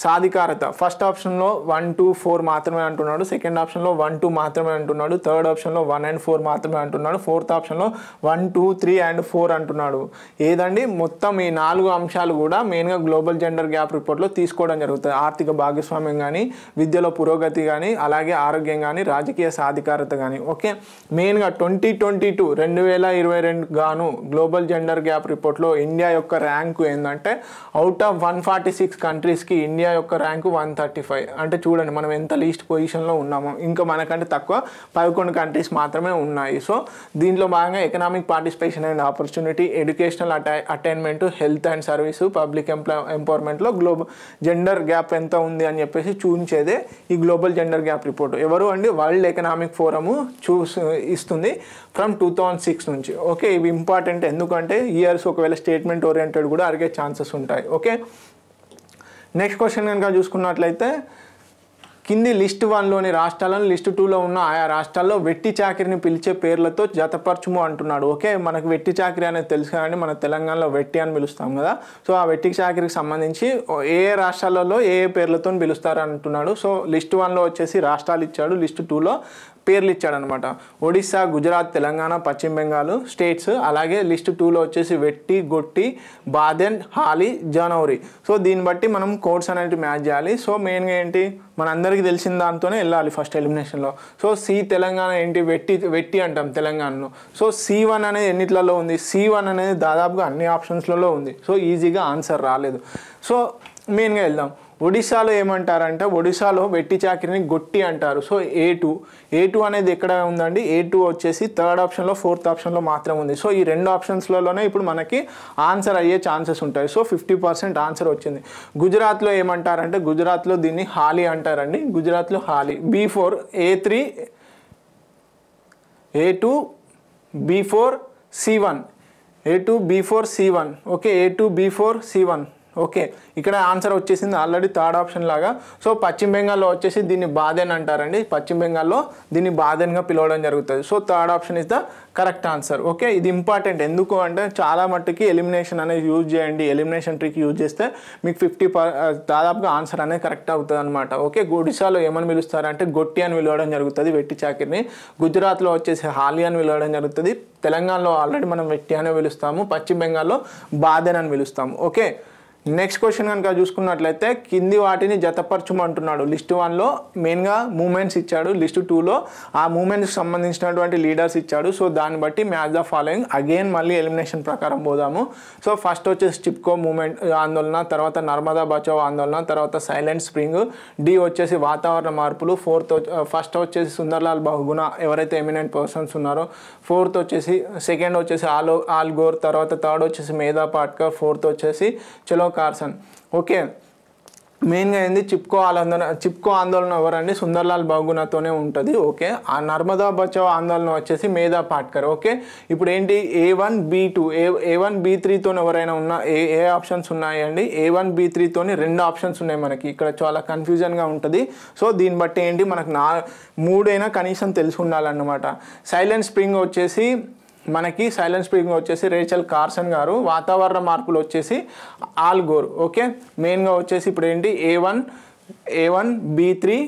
సాధికారత ఫస్ట్ ఆప్షన్లో వన్ టూ ఫోర్ మాత్రమే అంటున్నాడు సెకండ్ ఆప్షన్లో వన్ టూ మాత్రమే అంటున్నాడు థర్డ్ ఆప్షన్లో వన్ అండ్ ఫోర్ మాత్రమే అంటున్నాడు ఫోర్త్ ఆప్షన్లో one two three and four అంటున్నాడు ఏదండి మొత్తం ఈ నాలుగు అంశాలు కూడా మెయిన్గా గ్లోబల్ జెండర్ గ్యాప్ రిపోర్ట్లో తీసుకోవడం జరుగుతుంది ఆర్థిక భాగస్వామ్యం కానీ విద్యలో పురోగతి కానీ అలాగే ఆరోగ్యం కానీ రాజకీయ సాధికారత కానీ ఓకే మెయిన్గా ట్వంటీ ట్వంటీ టూ రెండు వేల ఇరవై రెండు గాను గ్లోబల్ జెండర్ గ్యాప్ రిపోర్ట్లో ఇండియా యొక్క ర్యాంకు ఏంటంటే out of one forty six కంట్రీస్కి ఇండియా యొక్క ర్యాంకు వన్ థర్టీ ఫైవ్ అంటే చూడండి మనం ఎంత లీస్ట్ పోయి పొజిషన్లో ఉన్నాము ఇంకా మనకంటే తక్కువ పదకొండు కంట్రీస్ మాత్రమే ఉన్నాయి సో దీంట్లో భాగంగా economic participation and opportunity educational అటై attainment health and service public ఎంప్లా ఎంపవర్మెంట్లో గ్లోబల్ జెండర్ గ్యాప్ ఎంత ఉంది అని చెప్పేసి చూపించేదే ఈ గ్లోబల్ జెండర్ గ్యాప్ రిపోర్ట్ ఎవరు అండి వరల్డ్ ఎకనామిక్ ఫోరము చూస్ ఇస్తుంది ఫ్రమ్ టూ థౌజండ్ సిక్స్ నుంచి ఓకే ఇవి ఇంపార్టెంట్ ఎందుకంటే ఇయర్స్ ఒకవేళ స్టేట్మెంట్ ఓరియంటెడ్ కూడా అరిగే ఛాన్సెస్ ఉంటాయి ఓకే నెక్స్ట్ క్వశ్చన్ కనుక చూసుకున్నట్లయితే కింది లిస్ట్ వన్లోని రాష్ట్రాలను లిస్ట్ టూలో ఉన్న ఆయా రాష్ట్రాల్లో వెట్టి చాకరిని పిలిచే పేర్లతో జతపరచుము అంటున్నాడు ఓకే మనకు వెట్టి చాకరి అనేది తెలుసు కానీ మన తెలంగాణలో వెట్టి అని పిలుస్తాం కదా సో ఆ వెట్టి చాకరికి సంబంధించి ఏ రాష్ట్రాలలో ఏ ఏ పేర్లతో పిలుస్తారు అంటున్నాడు సో లిస్ట్ వన్లో వచ్చేసి రాష్ట్రాలు ఇచ్చాడు లిస్ట్ టూలో పేర్లు ఇచ్చాడనమాట ఒడిస్సా గుజరాత్ తెలంగాణ పశ్చిమ బెంగాల్ స్టేట్స్ అలాగే లిస్ట్ టూలో వచ్చేసి వెట్టి గొట్టి బాదెన్ హాలి జనవరి సో దీన్ని బట్టి మనం కోడ్స్ అనేవి మ్యాచ్ చేయాలి సో మెయిన్గా ఏంటి మనందరికీ తెలిసిన దాంతోనే వెళ్ళాలి ఫస్ట్ ఎలిమినేషన్లో సో సి తెలంగాణ ఏంటి వెట్టి వెట్టి అంటాం తెలంగాణలో సో సి వన్ అనేది ఎన్నిట్లలో ఉంది సి వన్ అనేది దాదాపుగా అన్ని ఆప్షన్స్లలో ఉంది సో ఈజీగా ఆన్సర్ రాలేదు సో మెయిన్గా వెళ్దాం ఒడిశాలో ఏమంటారంటే ఒడిశాలో వెట్టి చాకిరిని గొట్టి అంటారు so A two A two అనేది ఎక్కడ ఉందండి ఏ టూ వచ్చేసి థర్డ్ ఆప్షన్లో ఫోర్త్ ఆప్షన్లో మాత్రం ఉంది సో ఈ రెండు ఆప్షన్స్లలోనే ఇప్పుడు మనకి ఆన్సర్ అయ్యే ఛాన్సెస్ ఉంటాయి సో ఫిఫ్టీ పర్సెంట్ ఆన్సర్ వచ్చింది గుజరాత్లో ఏమంటారంటే గుజరాత్లో దీన్ని హాలీ అంటారండి గుజరాత్లో Hali B four A three A two B four C one A two B four C one okay A two B four C one okay ఇక్కడ ఆన్సర్ వచ్చేసింది ఆల్రెడీ థర్డ్ ఆప్షన్ లాగా సో పశ్చిమ బెంగాల్లో వచ్చేసి దీన్ని బాదెన్ అంటారండి పశ్చిమ బెంగాల్లో దీన్ని బాదెన్గా పిలవడం జరుగుతుంది so third option is the correct answer okay ఇది ఇంపార్టెంట్ ఎందుకు అంటే చాలా మట్టుకి ఎలిమినేషన్ అనేది యూజ్ చేయండి ఎలిమినేషన్ ట్రిక్ యూజ్ చేస్తే మీకు ఫిఫ్టీ దాదాపుగా ఆన్సర్ అనేది కరెక్ట్ అవుతుంది అనమాట ఓకే గుడిసాలో ఏమని పిలుస్తారంటే గొట్టి అని పిలవడం జరుగుతుంది వెట్టి చాకిరిని గుజరాత్లో వచ్చేసి హాలి అని పిలవడం జరుగుతుంది తెలంగాణలో ఆల్రెడీ మనం వెట్టి అనే పిలుస్తాము పశ్చిమ బెంగాల్లో బాదెన్ అని పిలుస్తాము ఓకే నెక్స్ట్ క్వశ్చన్ కనుక చూసుకున్నట్లయితే కింది వాటిని జతపరచమంటున్నాడు లిస్ట్ వన్లో మెయిన్గా మూమెంట్స్ ఇచ్చాడు లిస్ట్ టూలో ఆ మూమెంట్స్కి సంబంధించినటువంటి లీడర్స్ ఇచ్చాడు సో దాన్ని బట్టి మ్యాచ్ ద ఫాలోయింగ్ అగైన్ మళ్ళీ ఎలిమినేషన్ ప్రకారం పోదాము సో ఫస్ట్ వచ్చేసి చిప్కో మూమెంట్ uh, ఆందోళన తర్వాత నర్మదా బచావ్ ఆందోళన తర్వాత సైలెంట్ స్ప్రింగ్ డి వచ్చేసి వాతావరణ మార్పులు ఫోర్త్ ఫస్ట్ uh, వచ్చేసి సుందర్లాల్ బహుగుణ ఎవరైతే ఎమినెంట్ పర్సన్స్ ఉన్నారో ఫోర్త్ వచ్చేసి సెకండ్ వచ్చేసి ఆల్ ఆల్గోర్ తర్వాత థర్డ్ వచ్చేసి మేధా పాట్కర్ ఫోర్త్ వచ్చేసి చలో కార్సన్ ఓకే మెయిన్గా ఏంది చిప్కో ఆందోళన చిప్కో ఆందోళన ఎవరండి సుందర్లాల్ బాగునతోనే ఉంటుంది ఓకే ఆ నర్మదా బచావ్ ఆందోళన వచ్చేసి మేధా పాట్కర్ ఓకే ఇప్పుడు ఏంటి A one B two A A one B త్రీతో ఎవరైనా ఉన్న ఏ ఏ ఆప్షన్స్ ఉన్నాయండి ఏ వన్ బీ త్రీతోని రెండు ఆప్షన్స్ ఉన్నాయి మనకి ఇక్కడ చాలా కన్ఫ్యూజన్గా ఉంటుంది సో దీన్ని బట్టి ఏంటి మనకు నా మూడైనా కనీసం తెలిసి ఉండాలన్నమాట సైలెంట్ స్ప్రింగ్ వచ్చేసి మనకి సైలెంట్ స్పీకింగ్ వచ్చేసి రేచల్ కార్సన్ గారు వాతావరణ మార్పులు వచ్చేసి ఆల్ గోర్ ఓకే మెయిన్గా వచ్చేసి ఇప్పుడు ఏంటి A one A one B three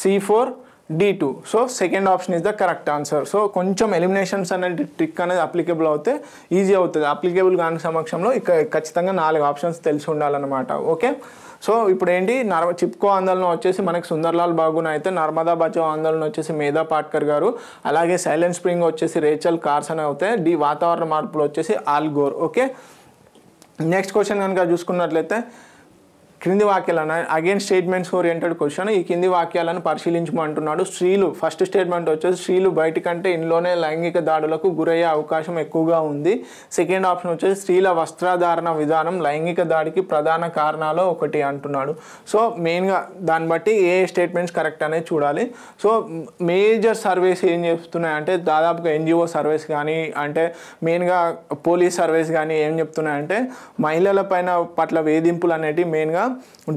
C four D two so second option is the correct answer so కొంచెం ఎలిమినేషన్స్ అనేది ట్రిక్ అనేది అప్లికేబుల్ అవుతే ఈజీ అవుతుంది అప్లికేబుల్ కాని సమక్షంలో ఇక ఖచ్చితంగా నాలుగు ఆప్షన్స్ తెలిసి ఉండాలన్నమాట ఓకే సో ఇప్పుడు ఏంటి నర్మ చిప్కో ఆందోళన వచ్చేసి మనకి సుందర్లాల్ బాగున అయితే నర్మదా బచో ఆందోళన వచ్చేసి మేధా పాట్కర్ గారు అలాగే సైలెంట్ స్ప్రింగ్ వచ్చేసి రేచల్ కార్సన్ అవుతాయి డి వాతావరణ మార్పులు వచ్చేసి ఆల్గోర్ ఓకే నెక్స్ట్ క్వశ్చన్ కనుక చూసుకున్నట్లయితే క్రింది వాక్యాలను అగైన్ స్టేట్మెంట్స్ ఓరియంటెడ్ క్వశ్చన్ ఈ కింది వాక్యాలను పరిశీలించమంటున్నాడు స్త్రీలు ఫస్ట్ స్టేట్మెంట్ వచ్చేసి స్త్రీలు బయట కంటే ఇంట్లోనే లైంగిక దాడులకు గురయ్యే అవకాశం ఎక్కువగా ఉంది సెకండ్ ఆప్షన్ వచ్చేసి స్త్రీల వస్త్రధారణ విధానం లైంగిక దాడికి ప్రధాన కారణాలు ఒకటి అంటున్నాడు సో మెయిన్గా దాన్ని బట్టి ఏ స్టేట్మెంట్స్ కరెక్ట్ అనేది చూడాలి సో మేజర్ సర్వీస్ ఏం చెప్తున్నాయంటే దాదాపుగా ఎన్జిఓ సర్వీస్ కానీ అంటే మెయిన్గా పోలీస్ సర్వీస్ కానీ ఏం చెప్తున్నాయంటే మహిళల పైన పట్ల వేధింపులు అనేటివి మెయిన్గా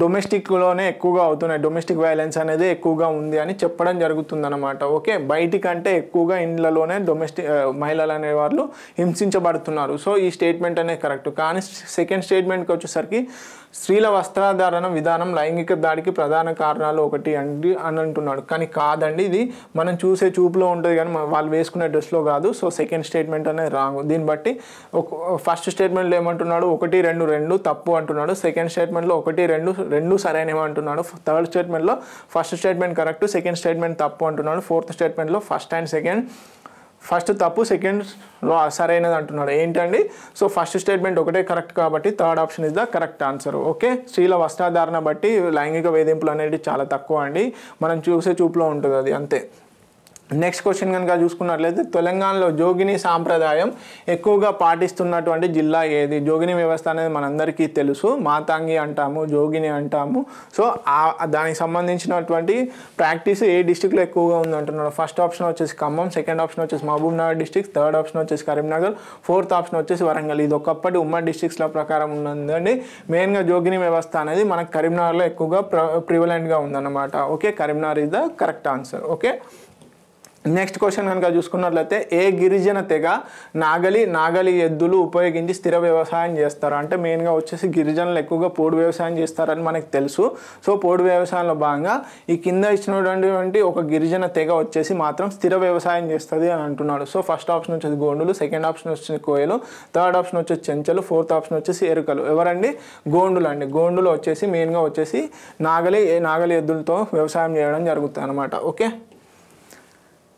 డొమెస్టిక్లోనే ఎక్కువగా అవుతున్నాయి డొమెస్టిక్ వైలెన్స్ అనేది ఎక్కువగా ఉంది అని చెప్పడం అనమాట ఓకే బయటికంటే ఎక్కువగా ఇండ్లలోనే డొమెస్టిక్ మహిళలు అనే వాళ్ళు హింసించబడుతున్నారు సో ఈ స్టేట్మెంట్ అనేది కరెక్ట్ కానీ సెకండ్ స్టేట్మెంట్కి వచ్చేసరికి స్త్రీల వస్త్రధారణ విధానం లైంగిక దాడికి ప్రధాన కారణాలు ఒకటి అండి అని అంటున్నాడు కానీ కాదండి ఇది మనం చూసే చూపులో ఉంటుంది కానీ వాళ్ళు వేసుకునే డ్రెస్లో కాదు సో సెకండ్ స్టేట్మెంట్ అనేది రాంగ్ దీన్ని బట్టి ఒక ఫస్ట్ స్టేట్మెంట్లో ఏమంటున్నాడు ఒకటి రెండు రెండు తప్పు అంటున్నాడు సెకండ్ స్టేట్మెంట్లో ఒకటి రెండు రెండు సరైనవి అంటున్నాడు థర్డ్ స్టేట్మెంట్లో first statement correct second statement తప్పు అంటున్నాడు ఫోర్త్ స్టేట్మెంట్లో ఫస్ట్ అండ్ సెకండ్ ఫస్ట్ తప్పు సెకండ్ సరైనది అంటున్నాడు ఏంటండి సో ఫస్ట్ స్టేట్మెంట్ ఒకటే కరెక్ట్ కాబట్టి third option is the correct answer okay స్త్రీల వస్త్రధారణ బట్టి లైంగిక వేధింపులు అనేది చాలా తక్కువ అండి మనం చూసే చూపులో ఉంటుంది అది అంతే నెక్స్ట్ క్వశ్చన్ కనుక చూసుకున్నట్లయితే తెలంగాణలో జోగిని సాంప్రదాయం ఎక్కువగా పాటిస్తున్నటువంటి జిల్లా ఏది జోగిని వ్యవస్థ అనేది మనందరికీ తెలుసు మాతాంగి అంటాము జోగిని అంటాము సో దానికి సంబంధించినటువంటి ప్రాక్టీస్ ఏ డిస్టిక్లో ఎక్కువగా ఉంది అంటున్నాడు ఫస్ట్ ఆప్షన్ వచ్చేసి ఖమ్మం సెకండ్ ఆప్షన్ వచ్చేసి Mahabub Nagar district third option వచ్చేసి కరీంనగర్ ఫోర్త్ ఆప్షన్ వచ్చేసి వరంగల్ ఇది ఒకప్పటి ఉమ్మడి డిస్టిక్స్ల ప్రకారం ఉందండి మెయిన్గా జోగిని వ్యవస్థ అనేది మనకు కరీంనగర్లో ఎక్కువగా ప్ర ప్రివలెంట్గా ఉందన్నమాట okay Karimnagar is the correct answer okay next question కనుక చూసుకున్నట్లయితే ఏ గిరిజన తెగ నాగలి నాగలి ఎద్దులు ఉపయోగించి స్థిర వ్యవసాయం చేస్తారు అంటే మెయిన్గా వచ్చేసి గిరిజనులు ఎక్కువగా పోడు వ్యవసాయం చేస్తారని మనకు తెలుసు సో పోడు వ్యవసాయంలో భాగంగా ఈ కింద ఇచ్చినటువంటి ఒక గిరిజన తెగ వచ్చేసి మాత్రం స్థిర వ్యవసాయం చేస్తుంది అని అంటున్నాడు సో ఫస్ట్ ఆప్షన్ వచ్చేసి గోండులు సెకండ్ ఆప్షన్ వచ్చేసి కోయలు థర్డ్ ఆప్షన్ వచ్చేసి చెంచలు ఫోర్త్ ఆప్షన్ వచ్చేసి ఎరుకలు ఎవరండి గోండులు అండి గోండులు వచ్చేసి మెయిన్గా వచ్చేసి నాగలి నాగలి ఎద్దులతో వ్యవసాయం చేయడం జరుగుతుంది అనమాట ఓకే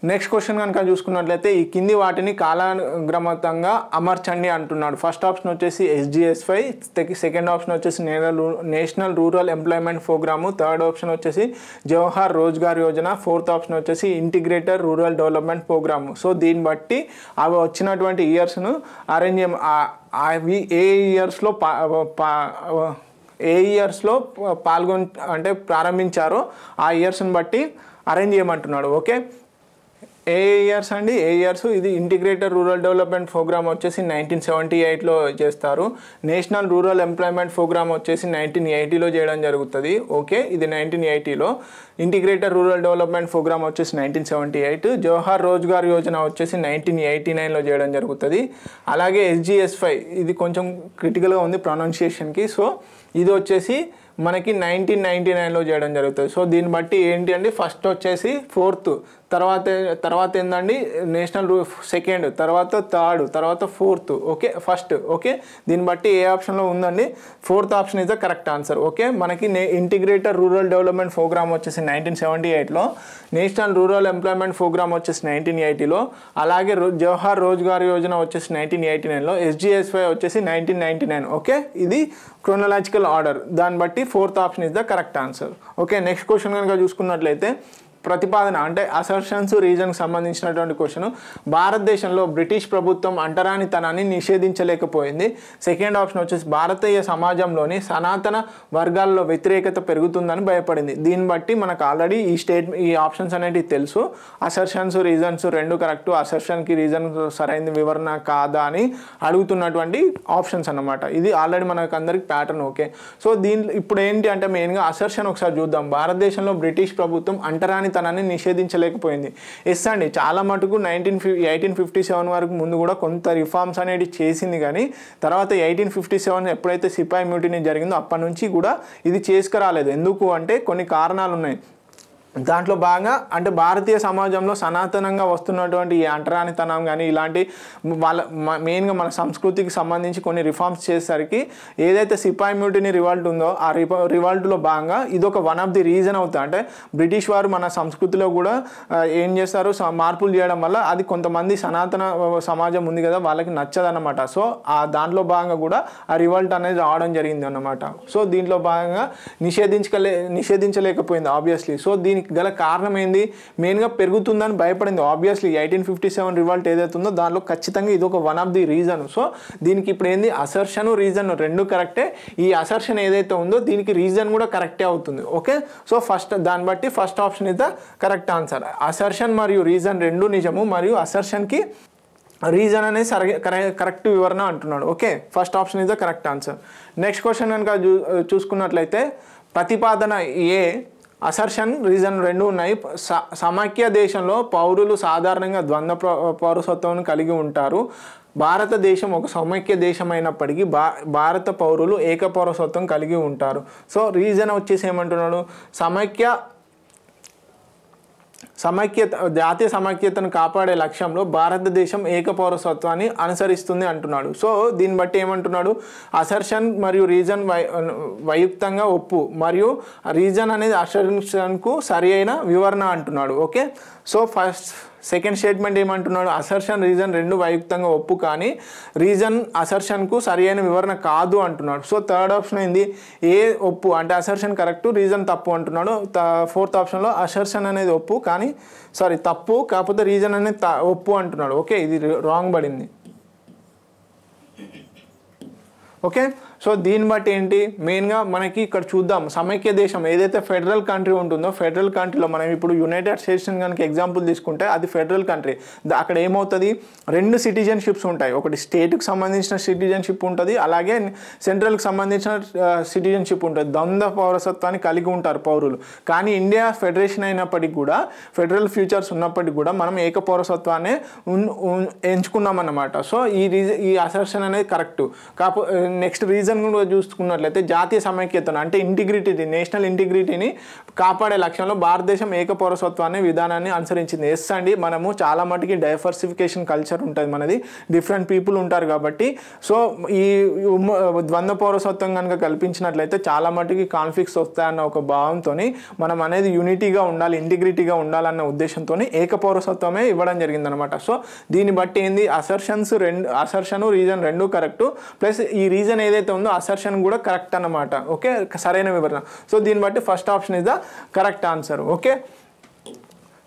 నెక్స్ట్ క్వశ్చన్ కనుక చూసుకున్నట్లయితే ఈ కింది వాటిని కాలానుగ్రమతంగా అమర్చండి అంటున్నాడు ఫస్ట్ ఆప్షన్ వచ్చేసి ఎస్జిఎస్ఫై సెకండ్ ఆప్షన్ వచ్చేసి national rural employment programme third option వచ్చేసి జవహర్ రోజ్గార్ యోజన ఫోర్త్ ఆప్షన్ వచ్చేసి integrated rural development programme so దీన్ని బట్టి అవి వచ్చినటువంటి ఇయర్స్ను అరేంజ్ అవి ఏ ఇయర్స్లో ఏ ఇయర్స్లో పాల్గొన్ అంటే ప్రారంభించారో ఆ ఇయర్స్ని బట్టి అరేంజ్ చేయమంటున్నాడు ఓకే ఏ ఇయర్స్ అండి ఏ ఇయర్స్ ఇది ఇంటిగ్రేటెడ్ రూరల్ డెవలప్మెంట్ ప్రోగ్రామ్ వచ్చేసి నైన్టీన్ సెవెంటీ ఎయిట్లో చేస్తారు నేషనల్ రూరల్ ఎంప్లాయ్మెంట్ ప్రోగ్రామ్ వచ్చేసి నైన్టీన్ ఎయిటీలో చేయడం జరుగుతుంది ఓకే ఇది నైన్టీన్ ఎయిటీలో ఇంటిగ్రేటెడ్ రూరల్ డెవలప్మెంట్ ప్రోగ్రామ్ వచ్చేసి nineteen seventy eight Jawahar Rozgar Yojana వచ్చేసి నైన్టీన్ ఎయిటీ నైన్లో చేయడం జరుగుతుంది అలాగే ఎస్జిఎస్ ఫైవ్ ఇది కొంచెం క్రిటికల్గా ఉంది ప్రొనౌన్సియేషన్కి సో ఇది వచ్చేసి మనకి నైన్టీన్ నైన్టీ నైన్లో చేయడం జరుగుతుంది సో దీన్ని బట్టి ఏంటి అంటే ఫస్ట్ వచ్చేసి ఫోర్త్ తర్వాత తర్వాత ఏందండి నేషనల్ సెకండ్ తర్వాత థర్డ్ తర్వాత ఫోర్త్ ఓకే ఫస్ట్ ఓకే దీన్ని బట్టి ఏ ఆప్షన్లో ఉందండి fourth option is the correct answer okay మనకి నే ఇంటిగ్రేటెడ్ రూరల్ డెవలప్మెంట్ ప్రోగ్రామ్ వచ్చేసి నైన్టీన్ సెవెంటీ ఎయిట్లో నేషనల్ రూరల్ ఎంప్లాయ్మెంట్ ప్రోగ్రామ్ వచ్చేసి నైన్టీన్ ఎయిటీలో అలాగే జవహర్ రోజ్గార్ యోజన వచ్చేసి నైన్టీన్ ఎయిటీ నైన్లో ఎస్జిఎస్వై వచ్చేసి నైన్టీన్ నైన్టీ నైన్ ఓకే ఇది క్రోనలాజికల్ ఆర్డర్ దాన్ని బట్టి fourth option is the correct answer okay next question కనుక చూసుకున్నట్లయితే ప్రతిపాదన అంటే అసర్షన్స్ రీజన్కి సంబంధించినటువంటి క్వశ్చన్ భారతదేశంలో బ్రిటిష్ ప్రభుత్వం అంటరానితనాన్ని నిషేధించలేకపోయింది సెకండ్ ఆప్షన్ వచ్చేసి భారతీయ సమాజంలోని సనాతన వర్గాల్లో వ్యతిరేకత పెరుగుతుందని భయపడింది దీన్ని బట్టి మనకు ఆల్రెడీ ఈ స్టేట్ ఈ ఆప్షన్స్ అనేటివి తెలుసు అసర్షన్స్ రీజన్స్ రెండు కరెక్ట్ అసర్షన్కి రీజన్ సరైన వివరణ కాదా అని అడుగుతున్నటువంటి ఆప్షన్స్ అనమాట ఇది ఆల్రెడీ మనకు అందరికి ప్యాటర్న్ ఓకే సో దీని ఇప్పుడు ఏంటి అంటే మెయిన్గా అసర్షన్ ఒకసారి చూద్దాం భారతదేశంలో బ్రిటిష్ ప్రభుత్వం అంటరాని తనని నిషేధించలేకపోయింది ఎస్ అండి చాలా మటుకు నైన్టీన్ ఫిఫ్ ఎయిటీన్ ఫిఫ్టీ సెవెన్ వరకు ముందు కూడా కొంత రిఫార్మ్స్ అనేది చేసింది కానీ తర్వాత ఎయిటీన్ ఫిఫ్టీ సెవెన్ ఎప్పుడైతే సిపాయి మ్యూటీని జరిగిందో అప్పటి నుంచి కూడా ఇది చేసుకురాలేదు ఎందుకు అంటే కొన్ని కారణాలు ఉన్నాయి దాంట్లో బాగా అంటే భారతీయ సమాజంలో సనాతనంగా వస్తున్నటువంటి ఈ అంటరానితనం కానీ ఇలాంటి వాళ్ళ మెయిన్గా మన సంస్కృతికి సంబంధించి కొన్ని రిఫార్మ్స్ చేసేసరికి ఏదైతే సిపాయి మ్యూటీని రివాల్ట్ ఉందో ఆ రివా రివాల్ట్లో భాగంగా ఇది ఒక వన్ ఆఫ్ ది రీజన్ అవుతుంది అంటే బ్రిటిష్ వారు మన సంస్కృతిలో కూడా ఏం చేస్తారు మార్పులు చేయడం వల్ల అది కొంతమంది సనాతన సమాజం ఉంది కదా వాళ్ళకి నచ్చదన్నమాట సో ఆ దాంట్లో భాగంగా కూడా ఆ రివాల్ట్ అనేది రావడం జరిగింది అన్నమాట సో దీంట్లో భాగంగా నిషేధించలే నిషేధించలేకపోయింది ఆబ్వియస్లీ సో దీనికి గల కారణం ఏంది మెయిన్గా పెరుగుతుందని భయపడింది obviously eighteen fifty seven revolt ఏదైతే ఉందో దానిలో ఖచ్చితంగా ఇది ఒక one of the reason so దీనికి ఇప్పుడు ఏంది అసర్షన్ రీజన్ రెండు కరెక్టే ఈ అసర్షన్ ఏదైతే ఉందో దీనికి రీజన్ కూడా కరెక్టే అవుతుంది ఓకే సో ఫస్ట్ దాన్ని బట్టి first option is the correct answer assertion మరియు రీజన్ రెండు నిజము మరియు అసర్షన్కి రీజన్ అనేది సరే కరెక్ట్ వివరణ అంటున్నాడు okay first option is the correct answer next question కనుక చూ చూసుకున్నట్లయితే ప్రతిపాదన ఏ అసర్షన్ రీజన్ రెండు ఉన్నాయి సమాఖ్య దేశంలో పౌరులు సాధారణంగా ద్వంద్వ పౌరసత్వం కలిగి ఉంటారు భారతదేశం ఒక సమైక్య దేశం అయినప్పటికీ భా భారత పౌరులు ఏకపౌరసత్వం కలిగి ఉంటారు సో రీజన్ వచ్చేసి ఏమంటున్నాడు సమైక్య సమైక్యత జాతీయ సమైక్యతను కాపాడే లక్ష్యంలో భారతదేశం ఏకపౌరసత్వాన్ని అనుసరిస్తుంది అంటున్నాడు సో దీన్ని బట్టి ఏమంటున్నాడు అసర్షన్ మరియు రీజన్ వయుక్తంగా ఒప్పు మరియు రీజన్ అనేది అసర్షన్కు సరి అయిన వివరణ అంటున్నాడు okay so first second statement ఏమంటున్నాడు అసర్షన్ రీజన్ రెండు వైయుక్తంగా ఒప్పు కానీ రీజన్ అసర్షన్కు సరైన వివరణ కాదు అంటున్నాడు సో థర్డ్ ఆప్షన్ ఏంది ఏ ఒప్పు అంటే అసర్షన్ కరెక్టు రీజన్ తప్పు అంటున్నాడు ఫోర్త్ ఆప్షన్లో అసర్షన్ అనేది ఒప్పు కానీ సారీ తప్పు కాకపోతే రీజన్ అనేది ఒప్పు అంటున్నాడు ఓకే ఇది రాంగ్ పడింది ఓకే సో దీన్ని బట్టి ఏంటి మెయిన్గా మనకి ఇక్కడ చూద్దాం సమైక్య దేశం ఏదైతే ఫెడరల్ కంట్రీ ఉంటుందో ఫెడరల్ కంట్రీలో మనం ఇప్పుడు యునైటెడ్ స్టేట్స్ కనుక ఎగ్జాంపుల్ తీసుకుంటే అది ఫెడరల్ కంట్రీ అక్కడ ఏమవుతుంది రెండు సిటిజన్షిప్స్ ఉంటాయి ఒకటి స్టేట్కి సంబంధించిన సిటిజన్షిప్ ఉంటుంది అలాగే సెంట్రల్కి సంబంధించిన సిటిజన్షిప్ ఉంటుంది ద్వంద్వ పౌరసత్వాన్ని కలిగి ఉంటారు పౌరులు కానీ ఇండియా ఫెడరేషన్ అయినప్పటికీ కూడా ఫెడరల్ ఫ్యూచర్స్ ఉన్నప్పటికీ కూడా మనం ఏక పౌరసత్వాన్ని అన్నమాట సో ఈ రీజన్ ఈ అసెప్షన్ అనేది కరెక్ట్ కాకపోతే నెక్స్ట్ రీజన్ రిజన్ కూడా చూసుకున్నట్లయితే జాతీయ సమైక్యతను అంటే ఇంటిగ్రిటీని నేషనల్ ఇంటిగ్రిటీని కాపాడే లక్ష్యంలో భారతదేశం ఏకపౌరసత్వాన్ని విధానాన్ని అనుసరించింది ఎస్ అండి మనము చాలా మటుకి డైవర్సిఫికేషన్ కల్చర్ ఉంటుంది మనది డిఫరెంట్ పీపుల్ ఉంటారు కాబట్టి సో ఈ ద్వంద్వ పౌరసత్వం కనుక కల్పించినట్లయితే చాలా మటుకి కాన్ఫ్లిక్ట్స్ వస్తాయన్న ఒక భావంతో మనం అనేది యూనిటీగా ఉండాలి ఇంటిగ్రిటీగా ఉండాలన్న ఉద్దేశంతో ఏకపౌరసత్వమే ఇవ్వడం జరిగిందనమాట సో దీన్ని బట్టి ఏంది అసర్షన్స్ రెండు అసర్షను రీజన్ రెండు కరెక్టు ప్లస్ ఈ రీజన్ ఏదైతే ఉందో అసర్షన్ కూడా కరెక్ట్ అన్నమాట ఓకే సరైన వివరణ సో దీన్ని బట్టి first option is the correct answer okay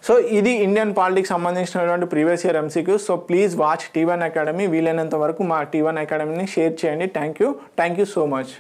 so ఇది ఇండియన్ పాలిటిక్స్ సంబంధించినటువంటి previous year MCQ so please watch T one academy వీలైనంత వరకు మా టీ వన్ అకాడమీని షేర్ చేయండి thank you thank you so much